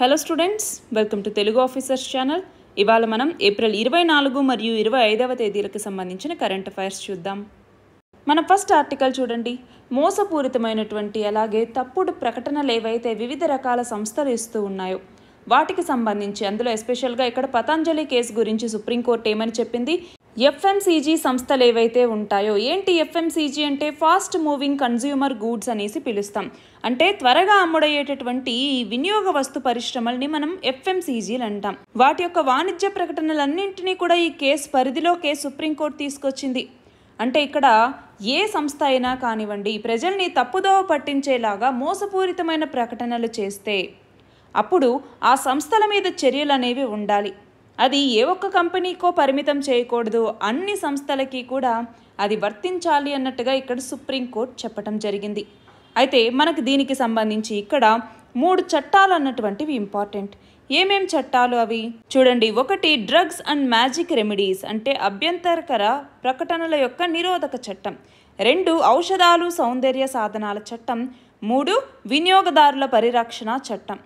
hello students welcome to Telugu officers channel ఇవాళ మనం April ఇరవై నాలుగు మరియు ఇరవై ఐదవ తేదీలకు సంబంధించిన కరెంట్ అఫైర్స్ చూద్దాం మన ఫస్ట్ ఆర్టికల్ చూడండి మోసపూరితమైనటువంటి అలాగే తప్పుడు ప్రకటనలు ఏవైతే వివిధ రకాల సంస్థలు ఇస్తూ ఉన్నాయో వాటికి సంబంధించి అందులో ఎస్పెషల్గా ఇక్కడ పతంజలి కేసు గురించి సుప్రీంకోర్టు ఏమని చెప్పింది ఎఫ్ఎంసీజీ సంస్థలు ఏవైతే ఉంటాయో ఏంటి ఎఫ్ఎంసీజీ అంటే ఫాస్ట్ మూవింగ్ కన్జ్యూమర్ గూడ్స్ అనేసి పిలుస్తాం అంటే త్వరగా అమ్ముడయ్యేటటువంటి ఈ వినియోగ వస్తు పరిశ్రమల్ని మనం ఎఫ్ఎంసీజీలు అంటాం వాటి యొక్క వాణిజ్య ప్రకటనలన్నింటినీ కూడా ఈ కేసు పరిధిలోకే సుప్రీంకోర్టు తీసుకొచ్చింది అంటే ఇక్కడ ఏ సంస్థ అయినా కానివ్వండి ప్రజల్ని తప్పుదోవ పట్టించేలాగా మోసపూరితమైన ప్రకటనలు చేస్తే అప్పుడు ఆ సంస్థల మీద చర్యలు అనేవి ఉండాలి అది ఏ ఒక్క కంపెనీకో పరిమితం చేయకూడదు అన్ని సంస్థలకి కూడా అది వర్తించాలి అన్నట్టుగా ఇక్కడ సుప్రీంకోర్టు చెప్పటం జరిగింది అయితే మనకు దీనికి సంబంధించి ఇక్కడ మూడు చట్టాలు అన్నటువంటివి ఇంపార్టెంట్ ఏమేం చట్టాలు అవి చూడండి ఒకటి డ్రగ్స్ అండ్ మ్యాజిక్ రెమెడీస్ అంటే అభ్యంతరకర ప్రకటనల యొక్క నిరోధక చట్టం రెండు ఔషధాలు సౌందర్య సాధనాల చట్టం మూడు వినియోగదారుల పరిరక్షణ చట్టం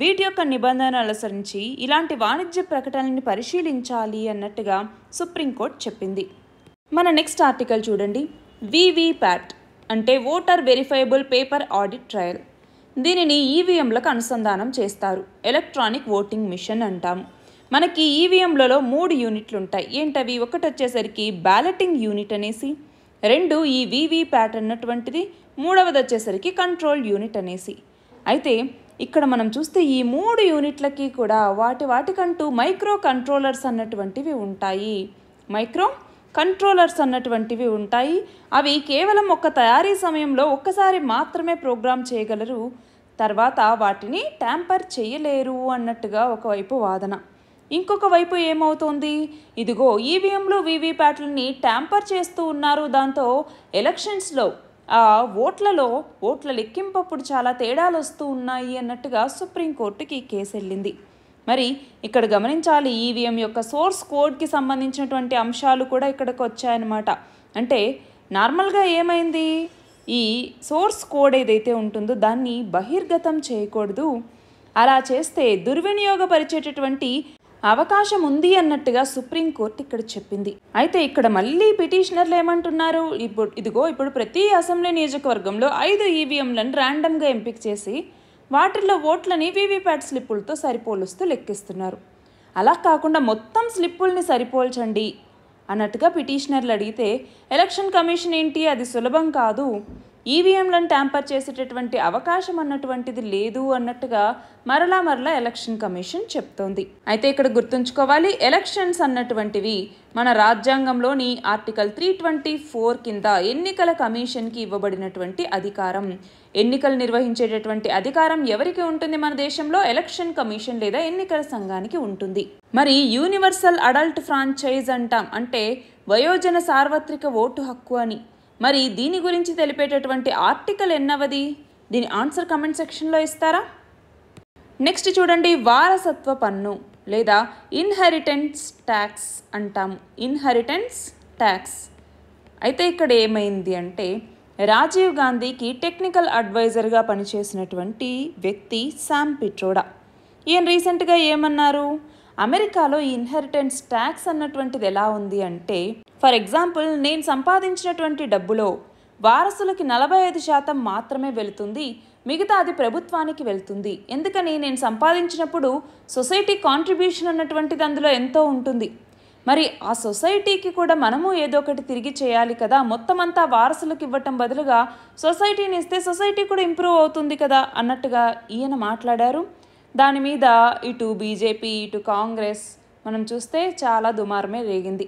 వీటి యొక్క నిబంధనలు అనుసరించి ఇలాంటి వాణిజ్య ప్రకటనని పరిశీలించాలి అన్నట్టుగా సుప్రీంకోర్టు చెప్పింది మన నెక్స్ట్ ఆర్టికల్ చూడండి వివిప్యాట్ అంటే voter verifiable paper audit trail దీనిని ఈవీఎంలకు అనుసంధానం చేస్తారు ఎలక్ట్రానిక్ ఓటింగ్ మిషన్ అంటాము మనకి ఈవీఎంలలో మూడు యూనిట్లు ఉంటాయి ఏంటవి ఒకటి వచ్చేసరికి బ్యాలెటింగ్ యూనిట్ అనేసి రెండు ఈ వివిప్యాట్ అన్నటువంటిది మూడవది వచ్చేసరికి కంట్రోల్ యూనిట్ అనేసి అయితే ఇక్కడ మనం చూస్తే ఈ మూడు యూనిట్లకి కూడా వాటి వాటికంటూ మైక్రో కంట్రోలర్స్ అన్నటువంటివి ఉంటాయి మైక్రో కంట్రోలర్స్ అన్నటువంటివి ఉంటాయి అవి కేవలం ఒక తయారీ సమయంలో ఒక్కసారి మాత్రమే ప్రోగ్రామ్ చేయగలరు తర్వాత వాటిని ట్యాంపర్ చేయలేరు అన్నట్టుగా ఒకవైపు వాదన ఇంకొక వైపు ఏమవుతుంది ఇదిగో ఈవీఎంలు ప్యాట్లని ట్యాంపర్ చేస్తూ ఉన్నారు దాంతో ఎలక్షన్స్లో ఆ ఓట్లలో ఓట్ల లెక్కింపప్పుడు చాలా తేడాలు వస్తూ ఉన్నాయి అన్నట్టుగా సుప్రీంకోర్టుకి కేసు వెళ్ళింది మరి ఇక్కడ గమనించాలి ఈవీఎం యొక్క సోర్స్ కోడ్కి సంబంధించినటువంటి అంశాలు కూడా ఇక్కడికి వచ్చాయన్నమాట అంటే నార్మల్గా ఏమైంది ఈ సోర్స్ కోడ్ ఏదైతే ఉంటుందో దాన్ని బహిర్గతం చేయకూడదు అలా చేస్తే దుర్వినియోగపరిచేటటువంటి అవకాశం ఉంది అన్నట్టుగా సుప్రీంకోర్టు ఇక్కడ చెప్పింది అయితే ఇక్కడ మళ్ళీ పిటిషనర్లు ఏమంటున్నారు ఇప్పుడు ఇదిగో ఇప్పుడు ప్రతి అసెంబ్లీ నియోజకవర్గంలో ఐదు ఈవీఎంలను ర్యాండమ్గా ఎంపిక చేసి వాటిల్లో ఓట్లని వీవీప్యాట్ స్లిప్పులతో సరిపోలుస్తూ లెక్కిస్తున్నారు అలా కాకుండా మొత్తం స్లిప్పుల్ని సరిపోల్చండి అన్నట్టుగా పిటిషనర్లు అడిగితే ఎలక్షన్ కమిషన్ ఏంటి అది సులభం కాదు ఈవీఎంలను e ట్యాంపర్ చేసేటటువంటి అవకాశం అన్నటువంటిది లేదు అన్నట్టుగా మరలా మరలా ఎలక్షన్ కమిషన్ చెప్తోంది అయితే ఇక్కడ గుర్తుంచుకోవాలి ఎలక్షన్స్ అన్నటువంటివి మన రాజ్యాంగంలోని ఆర్టికల్ త్రీ ట్వంటీ ఫోర్ కింద ఎన్నికల కమిషన్కి ఇవ్వబడినటువంటి అధికారం ఎన్నికలు నిర్వహించేటటువంటి అధికారం ఎవరికి ఉంటుంది మన దేశంలో ఎలక్షన్ కమిషన్ లేదా ఎన్నికల సంఘానికి ఉంటుంది మరి యూనివర్సల్ అడల్ట్ ఫ్రాంచైజ్ అంటాం అంటే వయోజన సార్వత్రిక ఓటు హక్కు అని మరి దీని గురించి తెలిపేటటువంటి ఆర్టికల్ ఎన్నవది దీని ఆన్సర్ కమెంట్ సెక్షన్లో ఇస్తారా నెక్స్ట్ చూడండి వారసత్వ పన్ను లేదా ఇన్హెరిటెన్స్ ట్యాక్స్ అంటాము ఇన్హెరిటెన్స్ ట్యాక్స్ అయితే ఇక్కడ ఏమైంది అంటే రాజీవ్ గాంధీకి టెక్నికల్ అడ్వైజర్గా పనిచేసినటువంటి వ్యక్తి శామ్ పిట్రోడా ఈయన రీసెంట్గా ఏమన్నారు అమెరికాలో ఈ ఇన్హెరిటెన్స్ ట్యాక్స్ అన్నటువంటిది ఎలా ఉంది అంటే ఫర్ ఎగ్జాంపుల్ నేను సంపాదించినటువంటి డబ్బులో వారసులకి నలభై ఐదు శాతం మాత్రమే వెళుతుంది మిగతా అది ప్రభుత్వానికి వెళ్తుంది ఎందుకని నేను సంపాదించినప్పుడు సొసైటీ కాంట్రిబ్యూషన్ అన్నటువంటిది అందులో ఎంతో ఉంటుంది మరి ఆ సొసైటీకి కూడా మనము ఏదో ఒకటి తిరిగి చేయాలి కదా మొత్తం అంతా వారసులకు ఇవ్వటం బదులుగా సొసైటీని ఇస్తే సొసైటీ కూడా ఇంప్రూవ్ అవుతుంది కదా అన్నట్టుగా ఈయన మాట్లాడారు దాని మీద ఇటు బీజేపీ ఇటు కాంగ్రెస్ మనం చూస్తే చాలా దుమారమే రేగింది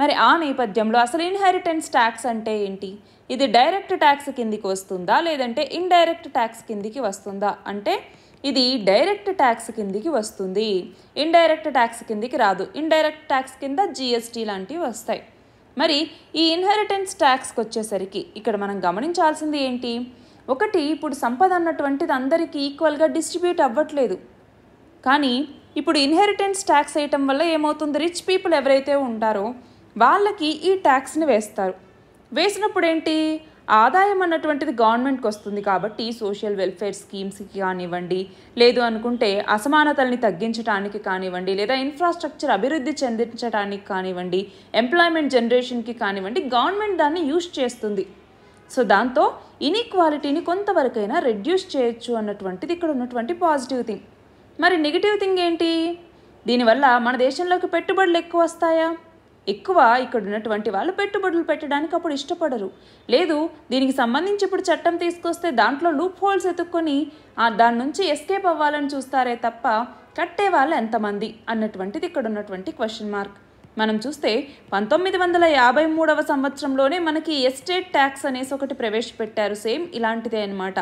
మరి ఆ నేపథ్యంలో అసలు ఇన్హెరిటెన్స్ ట్యాక్స్ అంటే ఏంటి ఇది డైరెక్ట్ ట్యాక్స్ కిందికి వస్తుందా లేదంటే ఇండైరెక్ట్ ట్యాక్స్ కిందికి వస్తుందా అంటే ఇది డైరెక్ట్ ట్యాక్స్ కిందికి వస్తుంది ఇండైరెక్ట్ ట్యాక్స్ కిందికి రాదు ఇండైరెక్ట్ ట్యాక్స్ కింద జిఎస్టీ లాంటివి వస్తాయి మరి ఈ ఇన్హెరిటెన్స్ ట్యాక్స్కి వచ్చేసరికి ఇక్కడ మనం గమనించాల్సింది ఏంటి ఒకటి ఇప్పుడు సంపద అన్నటువంటిది అందరికీ ఈక్వల్గా డిస్ట్రిబ్యూట్ అవ్వట్లేదు కానీ ఇప్పుడు ఇన్హెరిటెన్స్ ట్యాక్స్ వేయటం వల్ల ఏమవుతుంది రిచ్ పీపుల్ ఎవరైతే ఉంటారో వాళ్ళకి ఈ ట్యాక్స్ని వేస్తారు వేసినప్పుడు ఏంటి ఆదాయం అన్నటువంటిది గవర్నమెంట్కి వస్తుంది కాబట్టి సోషల్ వెల్ఫేర్ స్కీమ్స్కి కానివ్వండి లేదు అనుకుంటే అసమానతల్ని తగ్గించడానికి కానివ్వండి లేదా ఇన్ఫ్రాస్ట్రక్చర్ అభివృద్ధి చెందించడానికి కానివ్వండి ఎంప్లాయ్మెంట్ జనరేషన్కి కానివ్వండి గవర్నమెంట్ దాన్ని యూజ్ చేస్తుంది సో దాంతో ఇన్ఈక్వాలిటీని కొంతవరకైనా రెడ్యూస్ చేయొచ్చు అన్నటువంటిది ఇక్కడ ఉన్నటువంటి పాజిటివ్ థింగ్ మరి నెగిటివ్ థింగ్ ఏంటి దీనివల్ల మన దేశంలోకి పెట్టుబడులు ఎక్కువ వస్తాయా ఎక్కువ ఇక్కడ ఉన్నటువంటి వాళ్ళు పెట్టుబడులు పెట్టడానికి అప్పుడు ఇష్టపడరు లేదు దీనికి సంబంధించి ఇప్పుడు చట్టం తీసుకొస్తే దాంట్లో లూప్ హోల్స్ ఎత్తుక్కొని దాని నుంచి ఎస్కేప్ అవ్వాలని చూస్తారే తప్ప కట్టే వాళ్ళు ఎంతమంది అన్నటువంటిది ఇక్కడ ఉన్నటువంటి క్వశ్చన్ మార్క్ మనం చూస్తే పంతొమ్మిది వందల యాభై మూడవ సంవత్సరంలోనే మనకి ఎస్టేట్ ట్యాక్స్ అనేసి ఒకటి ప్రవేశపెట్టారు సేమ్ ఇలాంటిదే అనమాట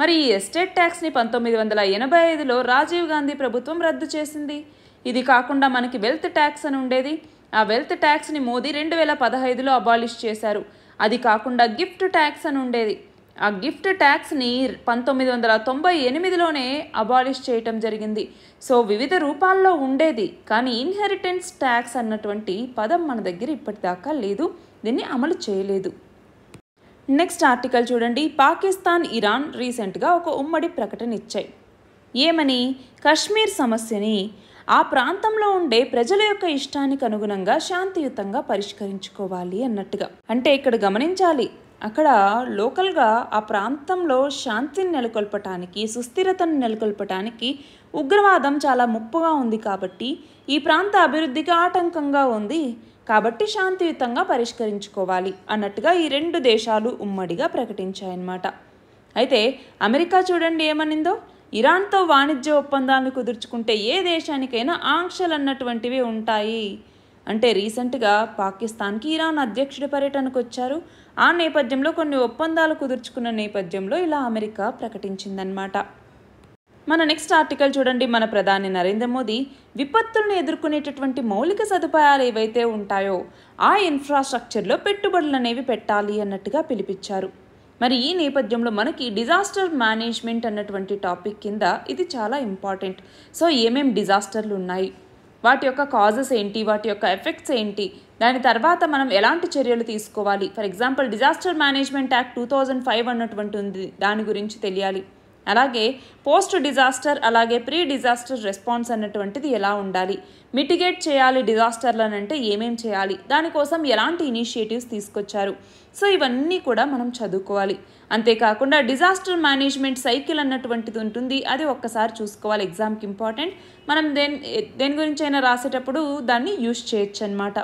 మరి ఈ ఎస్టేట్ ట్యాక్స్ని పంతొమ్మిది వందల ఎనభై ఐదులో రాజీవ్ గాంధీ ప్రభుత్వం రద్దు చేసింది ఇది కాకుండా మనకి వెల్త్ ట్యాక్స్ అని ఉండేది ఆ వెల్త్ ట్యాక్స్ని మోదీ రెండు వేల పదహైదులో అబాలిష్ చేశారు అది కాకుండా గిఫ్ట్ ట్యాక్స్ అని ఉండేది ఆ గిఫ్ట్ ట్యాక్స్ని పంతొమ్మిది వందల తొంభై ఎనిమిదిలోనే అబాలిష్ చేయటం జరిగింది సో వివిధ రూపాల్లో ఉండేది కానీ ఇన్హెరిటెన్స్ ట్యాక్స్ అన్నటువంటి పదం మన దగ్గర ఇప్పటిదాకా లేదు దీన్ని అమలు చేయలేదు నెక్స్ట్ ఆర్టికల్ చూడండి పాకిస్తాన్ ఇరాన్ రీసెంట్గా ఒక ఉమ్మడి ప్రకటన ఇచ్చాయి ఏమని కశ్మీర్ సమస్యని ఆ ప్రాంతంలో ఉండే ప్రజల యొక్క ఇష్టానికి అనుగుణంగా శాంతియుతంగా పరిష్కరించుకోవాలి అన్నట్టుగా అంటే ఇక్కడ గమనించాలి అక్కడ లోకల్గా ఆ ప్రాంతంలో శాంతిని నెలకొల్పటానికి సుస్థిరతను నెలకొల్పటానికి ఉగ్రవాదం చాలా ముప్పుగా ఉంది కాబట్టి ఈ ప్రాంత అభివృద్ధికి ఆటంకంగా ఉంది కాబట్టి శాంతియుతంగా పరిష్కరించుకోవాలి అన్నట్టుగా ఈ రెండు దేశాలు ఉమ్మడిగా ప్రకటించాయన్నమాట అయితే అమెరికా చూడండి ఏమనిందో ఇరాన్తో వాణిజ్య ఒప్పందాలను కుదుర్చుకుంటే ఏ దేశానికైనా ఆంక్షలు అన్నటువంటివి ఉంటాయి అంటే రీసెంట్గా పాకిస్తాన్కి ఇరాన్ అధ్యక్షుడి పర్యటనకు వచ్చారు ఆ నేపథ్యంలో కొన్ని ఒప్పందాలు కుదుర్చుకున్న నేపథ్యంలో ఇలా అమెరికా ప్రకటించిందనమాట మన నెక్స్ట్ ఆర్టికల్ చూడండి మన ప్రధాని నరేంద్ర మోదీ విపత్తులను ఎదుర్కొనేటటువంటి మౌలిక సదుపాయాలు ఏవైతే ఉంటాయో ఆ ఇన్ఫ్రాస్ట్రక్చర్లో పెట్టుబడులు అనేవి పెట్టాలి అన్నట్టుగా పిలిపించారు మరి ఈ నేపథ్యంలో మనకి డిజాస్టర్ మేనేజ్మెంట్ అన్నటువంటి టాపిక్ కింద ఇది చాలా ఇంపార్టెంట్ సో ఏమేం డిజాస్టర్లు ఉన్నాయి వాటి యొక్క కాజెస్ ఏంటి వాటి యొక్క ఎఫెక్ట్స్ ఏంటి దాని తర్వాత మనం ఎలాంటి చర్యలు తీసుకోవాలి for example disaster management act two thousand five అన్నటువంటి ఉంది దాని గురించి తెలియాలి అలాగే పోస్ట్ డిజాస్టర్ అలాగే ప్రీ డిజాస్టర్ రెస్పాన్స్ అన్నటువంటిది ఎలా ఉండాలి మిటిగేట్ చేయాలి అంటే ఏమేం చేయాలి దానికోసం ఎలాంటి ఇనిషియేటివ్స్ తీసుకొచ్చారు సో ఇవన్నీ కూడా మనం చదువుకోవాలి అంతేకాకుండా డిజాస్టర్ మేనేజ్మెంట్ సైకిల్ అన్నటువంటిది ఉంటుంది అది ఒక్కసారి చూసుకోవాలి ఎగ్జామ్కి ఇంపార్టెంట్ మనం దేని దేని గురించి అయినా రాసేటప్పుడు దాన్ని యూజ్ చేయొచ్చు అనమాట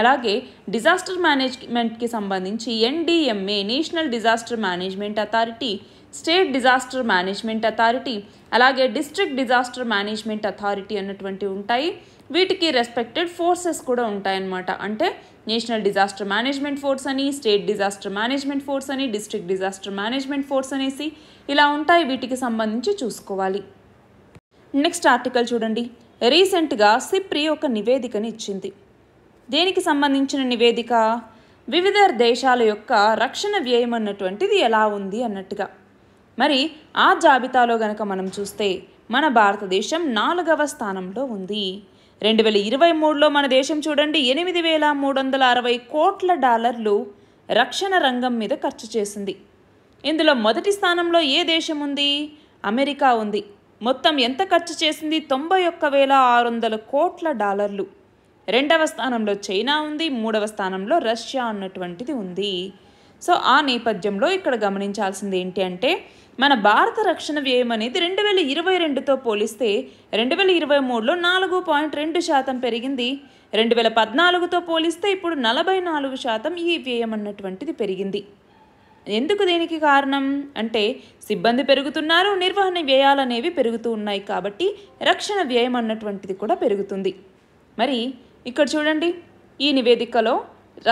అలాగే డిజాస్టర్ మేనేజ్మెంట్కి సంబంధించి NDMA national disaster management authority state disaster management authority అలాగే డిస్ట్రిక్ట్ డిజాస్టర్ మేనేజ్మెంట్ అథారిటీ అన్నటువంటి ఉంటాయి వీటికి రెస్పెక్టెడ్ ఫోర్సెస్ కూడా ఉంటాయన్నమాట అంటే నేషనల్ డిజాస్టర్ మేనేజ్మెంట్ ఫోర్స్ అని స్టేట్ డిజాస్టర్ మేనేజ్మెంట్ ఫోర్స్ అని డిస్ట్రిక్ట్ డిజాస్టర్ మేనేజ్మెంట్ ఫోర్స్ అనేసి ఇలా ఉంటాయి వీటికి సంబంధించి చూసుకోవాలి నెక్స్ట్ ఆర్టికల్ చూడండి రీసెంట్గా సిప్రి ఒక నివేదికని ఇచ్చింది దేనికి సంబంధించిన నివేదిక వివిధ దేశాల యొక్క రక్షణ వ్యయం అన్నటువంటిది ఎలా ఉంది అన్నట్టుగా మరి ఆ జాబితాలో గనక మనం చూస్తే మన భారతదేశం నాలుగవ స్థానంలో ఉంది రెండు వేల ఇరవై మూడులో మన దేశం చూడండి ఎనిమిది వేల మూడు వందల అరవై కోట్ల డాలర్లు రక్షణ రంగం మీద ఖర్చు చేసింది ఇందులో మొదటి స్థానంలో ఏ దేశం ఉంది అమెరికా ఉంది మొత్తం ఎంత ఖర్చు చేసింది తొంభై ఒక్క వేల ఆరు వందల కోట్ల డాలర్లు రెండవ స్థానంలో చైనా ఉంది మూడవ స్థానంలో రష్యా అన్నటువంటిది ఉంది సో ఆ నేపథ్యంలో ఇక్కడ గమనించాల్సింది ఏంటి అంటే మన భారత రక్షణ వ్యయం అనేది రెండు వేల ఇరవై రెండుతో పోలిస్తే రెండు వేల ఇరవై మూడులో నాలుగు పాయింట్ రెండు శాతం పెరిగింది రెండు వేల పద్నాలుగుతో పోలిస్తే ఇప్పుడు నలభై నాలుగు శాతం ఈ వ్యయం అన్నటువంటిది పెరిగింది ఎందుకు దీనికి కారణం అంటే సిబ్బంది పెరుగుతున్నారు నిర్వహణ వ్యయాలు అనేవి పెరుగుతూ ఉన్నాయి కాబట్టి రక్షణ వ్యయం అన్నటువంటిది కూడా పెరుగుతుంది మరి ఇక్కడ చూడండి ఈ నివేదికలో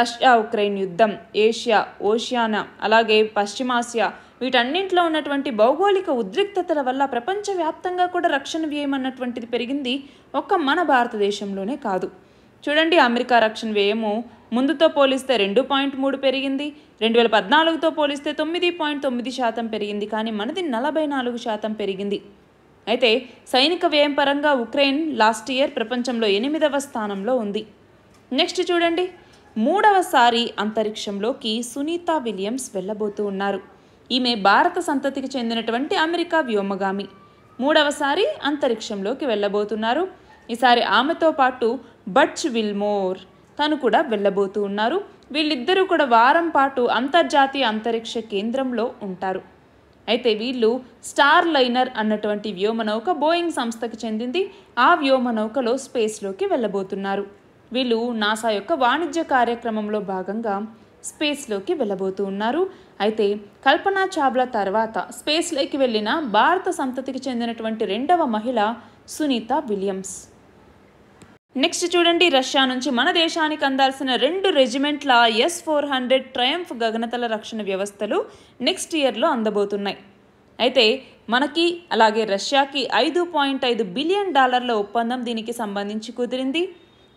రష్యా ఉక్రెయిన్ యుద్ధం ఏషియా ఓషియానా అలాగే పశ్చిమాసియా వీటన్నింటిలో ఉన్నటువంటి భౌగోళిక ఉద్రిక్తతల వల్ల ప్రపంచవ్యాప్తంగా కూడా రక్షణ వ్యయం అన్నటువంటిది పెరిగింది ఒక్క మన భారతదేశంలోనే కాదు చూడండి అమెరికా రక్షణ వ్యయము ముందుతో పోలిస్తే రెండు పాయింట్ మూడు పెరిగింది రెండు వేల పద్నాలుగుతో పోలిస్తే తొమ్మిది పాయింట్ తొమ్మిది శాతం పెరిగింది కానీ మనది నలభై నాలుగు శాతం పెరిగింది అయితే సైనిక వ్యయం పరంగా ఉక్రెయిన్ లాస్ట్ ఇయర్ ప్రపంచంలో ఎనిమిదవ స్థానంలో ఉంది నెక్స్ట్ చూడండి మూడవసారి అంతరిక్షంలోకి సునీత విలియమ్స్ వెళ్ళబోతూ ఉన్నారు ఈమె భారత సంతతికి చెందినటువంటి అమెరికా వ్యోమగామి మూడవసారి అంతరిక్షంలోకి వెళ్ళబోతున్నారు ఈసారి ఆమెతో పాటు బట్చ్ విల్మోర్ తను కూడా వెళ్ళబోతూ ఉన్నారు వీళ్ళిద్దరూ కూడా వారం పాటు అంతర్జాతీయ అంతరిక్ష కేంద్రంలో ఉంటారు అయితే వీళ్ళు స్టార్ లైనర్ అన్నటువంటి వ్యోమనౌక బోయింగ్ సంస్థకు చెందింది ఆ వ్యోమనౌకలో స్పేస్లోకి వెళ్ళబోతున్నారు వీళ్ళు నాసా యొక్క వాణిజ్య కార్యక్రమంలో భాగంగా స్పేస్లోకి వెళ్ళబోతూ ఉన్నారు అయితే కల్పనా చావ్లా తర్వాత స్పేస్లోకి వెళ్ళిన భారత సంతతికి చెందినటువంటి రెండవ మహిళ సునీత విలియమ్స్ నెక్స్ట్ చూడండి రష్యా నుంచి మన దేశానికి అందాల్సిన రెండు రెజిమెంట్ల ఎస్ ఫోర్ హండ్రెడ్ ట్రయంఫ్ గగనతల రక్షణ వ్యవస్థలు నెక్స్ట్ ఇయర్లో అందబోతున్నాయి అయితే మనకి అలాగే రష్యాకి ఐదు పాయింట్ ఐదు బిలియన్ డాలర్ల ఒప్పందం దీనికి సంబంధించి కుదిరింది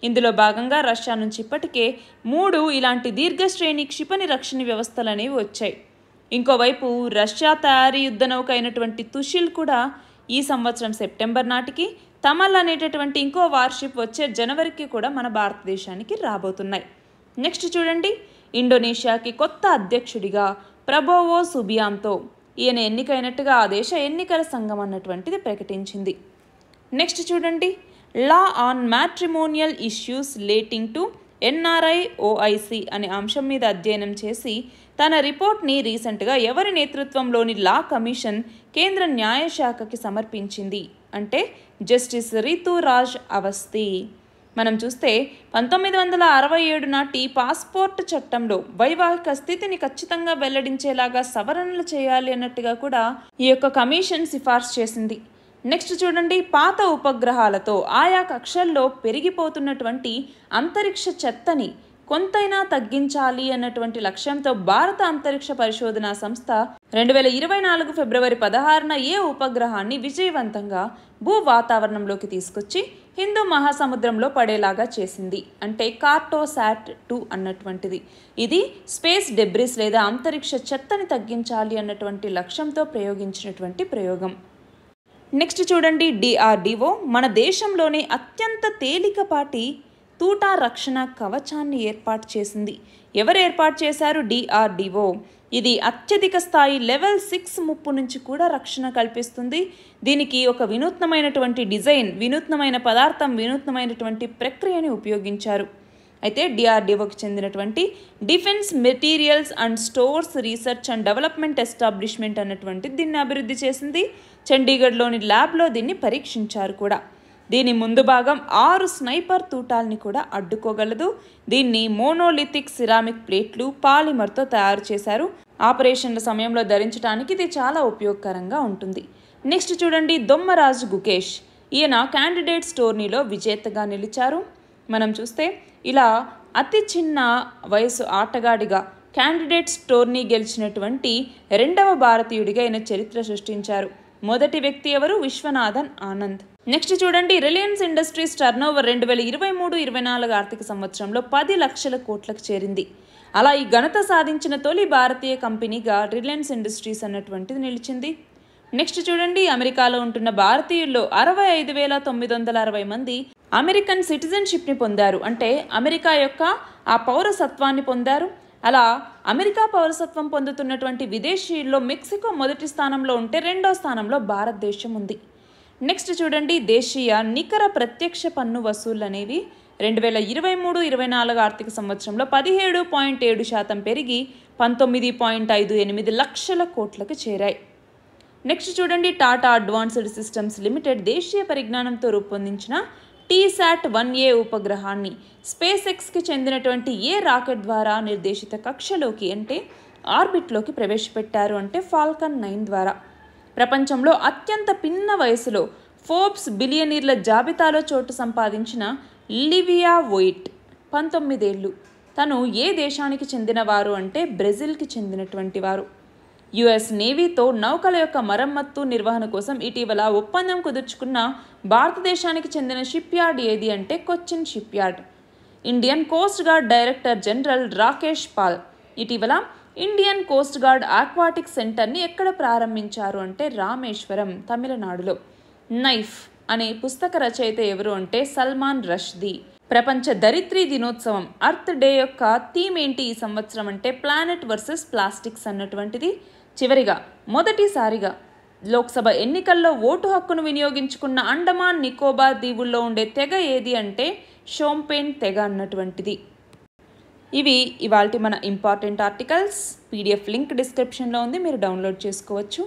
ఇందులో భాగంగా రష్యా నుంచి ఇప్పటికే మూడు ఇలాంటి దీర్ఘశ్రేణి క్షిపణి రక్షణ వ్యవస్థలు అనేవి వచ్చాయి ఇంకోవైపు రష్యా తయారీ యుద్ధ నౌక అయినటువంటి తుషిల్ కూడా ఈ సంవత్సరం సెప్టెంబర్ నాటికి తమల్ అనేటటువంటి ఇంకో వార్షిప్ వచ్చే జనవరికి కూడా మన భారతదేశానికి రాబోతున్నాయి నెక్స్ట్ చూడండి ఇండోనేషియాకి కొత్త అధ్యక్షుడిగా ప్రభోవో సుబియాంతో ఈయన ఎన్నికైనట్టుగా ఆ దేశ ఎన్నికల సంఘం అన్నటువంటిది ప్రకటించింది నెక్స్ట్ చూడండి law on matrimonial issues relating to NRI OIC అనే అంశం మీద అధ్యయనం చేసి తన రిపోర్ట్ని రీసెంట్గా ఎవరి నేతృత్వంలోని లా కమిషన్ కేంద్ర న్యాయశాఖకి సమర్పించింది అంటే జస్టిస్ రితురాజ్ అవస్థి మనం చూస్తే పంతొమ్మిది వందల అరవై ఏడు నాటి పాస్పోర్ట్ చట్టంలో వైవాహిక స్థితిని ఖచ్చితంగా వెల్లడించేలాగా సవరణలు చేయాలి అన్నట్టుగా కూడా ఈ యొక్క కమిషన్ సిఫార్సు చేసింది నెక్స్ట్ చూడండి పాత ఉపగ్రహాలతో ఆయా కక్షల్లో పెరిగిపోతున్నటువంటి అంతరిక్ష చెత్తని కొంతైనా తగ్గించాలి అన్నటువంటి లక్ష్యంతో భారత అంతరిక్ష పరిశోధన సంస్థ రెండు వేల ఇరవై నాలుగు ఫిబ్రవరి పదహారున ఏ ఉపగ్రహాన్ని విజయవంతంగా భూ వాతావరణంలోకి తీసుకొచ్చి హిందూ మహాసముద్రంలో పడేలాగా చేసింది అంటే కార్టోసాట్ టూ అన్నటువంటిది ఇది స్పేస్ డెబ్రిస్ లేదా అంతరిక్ష చెత్తని తగ్గించాలి అన్నటువంటి లక్ష్యంతో ప్రయోగించినటువంటి ప్రయోగం నెక్స్ట్ చూడండి డిఆర్డిఓ మన దేశంలోనే అత్యంత తేలికపాటి తూటా రక్షణ కవచాన్ని ఏర్పాటు చేసింది ఎవరు ఏర్పాటు చేశారు డిఆర్డిఓ ఇది అత్యధిక స్థాయి లెవెల్ సిక్స్ ముప్పు నుంచి కూడా రక్షణ కల్పిస్తుంది దీనికి ఒక వినూత్నమైనటువంటి డిజైన్ వినూత్నమైన పదార్థం వినూత్నమైనటువంటి ప్రక్రియని ఉపయోగించారు అయితే డిఆర్డిఓకి చెందినటువంటి defence materials and stores research and development establishment అన్నటువంటి దీన్ని అభివృద్ధి చేసింది చండీగఢ్లోని ల్యాబ్లో దీన్ని పరీక్షించారు కూడా దీని ముందు భాగం ఆరు స్నైపర్ తూటాల్ని కూడా అడ్డుకోగలదు దీన్ని మోనోలిథిక్ సిరామిక్ ప్లేట్లు పాలిమర్తో తయారు చేశారు ఆపరేషన్ల సమయంలో ధరించడానికి ఇది చాలా ఉపయోగకరంగా ఉంటుంది నెక్స్ట్ చూడండి దొమ్మరాజు గుకేష్ ఈయన క్యాండిడేట్స్ టోర్నీలో విజేతగా నిలిచారు మనం చూస్తే ఇలా అతి చిన్న వయసు ఆటగాడిగా క్యాండిడేట్స్ టోర్నీ గెలిచినటువంటి రెండవ భారతీయుడిగా ఆయన చరిత్ర సృష్టించారు మొదటి వ్యక్తి ఎవరు విశ్వనాథన్ ఆనంద్ నెక్స్ట్ చూడండి రిలయన్స్ ఇండస్ట్రీస్ టర్నోవర్ రెండు వేల ఇరవై మూడు ఇరవై నాలుగు ఆర్థిక సంవత్సరంలో పది లక్షల కోట్లకు చేరింది అలా ఈ ఘనత సాధించిన తొలి భారతీయ కంపెనీగా రిలయన్స్ ఇండస్ట్రీస్ అన్నటువంటిది నిలిచింది నెక్స్ట్ చూడండి అమెరికాలో ఉంటున్న భారతీయుల్లో అరవై ఐదు వేల తొమ్మిది వందల అరవై మంది అమెరికన్ సిటిజన్షిప్ని పొందారు అంటే అమెరికా యొక్క ఆ పౌరసత్వాన్ని పొందారు అలా అమెరికా పౌరసత్వం పొందుతున్నటువంటి విదేశీయుల్లో మెక్సికో మొదటి స్థానంలో ఉంటే రెండో స్థానంలో భారతదేశం ఉంది నెక్స్ట్ చూడండి దేశీయ నికర ప్రత్యక్ష పన్ను వసూళ్ళు అనేవి రెండు వేల ఇరవై మూడు ఇరవై నాలుగు ఆర్థిక సంవత్సరంలో పదిహేడు పాయింట్ ఏడు శాతం పెరిగి పంతొమ్మిది పాయింట్ ఐదు ఎనిమిది లక్షల కోట్లకు చేరాయి నెక్స్ట్ చూడండి టాటా అడ్వాన్స్డ్ సిస్టమ్స్ లిమిటెడ్ దేశీయ పరిజ్ఞానంతో రూపొందించిన టీశాట్ వన్ ఏ ఉపగ్రహాన్ని స్పేస్ ఎక్స్కి చెందినటువంటి ఏ రాకెట్ ద్వారా నిర్దేశిత కక్షలోకి అంటే ఆర్బిట్లోకి ప్రవేశపెట్టారు అంటే ఫాల్కన్ నైన్ ద్వారా ప్రపంచంలో అత్యంత పిన్న వయసులో ఫోర్బ్స్ బిలియనీర్ల జాబితాలో చోటు సంపాదించిన లివియా వోయిట్ పంతొమ్మిదేళ్ళు తను ఏ దేశానికి చెందినవారు అంటే బ్రెజిల్కి చెందినటువంటి వారు యుఎస్ నేవీతో నౌకల యొక్క మరమ్మత్తు నిర్వహణ కోసం ఇటీవల ఒప్పందం కుదుర్చుకున్న భారతదేశానికి చెందిన షిప్ యార్డ్ ఏది అంటే Cochin ship yard Indian coast guard director general Rakesh Pal ఇటీవల ఇండియన్ కోస్ట్ గార్డ్ ఆక్వాటిక్ సెంటర్ని ఎక్కడ ప్రారంభించారు అంటే రామేశ్వరం తమిళనాడులో నైఫ్ అనే పుస్తక రచయిత ఎవరు అంటే సల్మాన్ రష్దీ ప్రపంచ దరిద్రీ దినోత్సవం అర్త్ డే యొక్క థీమ్ ఏంటి ఈ సంవత్సరం అంటే ప్లానెట్ వర్సెస్ ప్లాస్టిక్స్ అన్నటువంటిది చివరిగా మొదటిసారిగా లోక్సభ ఎన్నికల్లో ఓటు హక్కును వినియోగించుకున్న అండమాన్ నికోబార్ దీవుల్లో ఉండే తెగ ఏది అంటే షోంపేన్ తెగ అన్నటువంటిది ఇవి ఇవాళ మన ఇంపార్టెంట్ ఆర్టికల్స్ పీడిఎఫ్ లింక్ డిస్క్రిప్షన్లో ఉంది మీరు డౌన్లోడ్ చేసుకోవచ్చు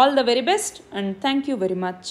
all the very best and thank you very much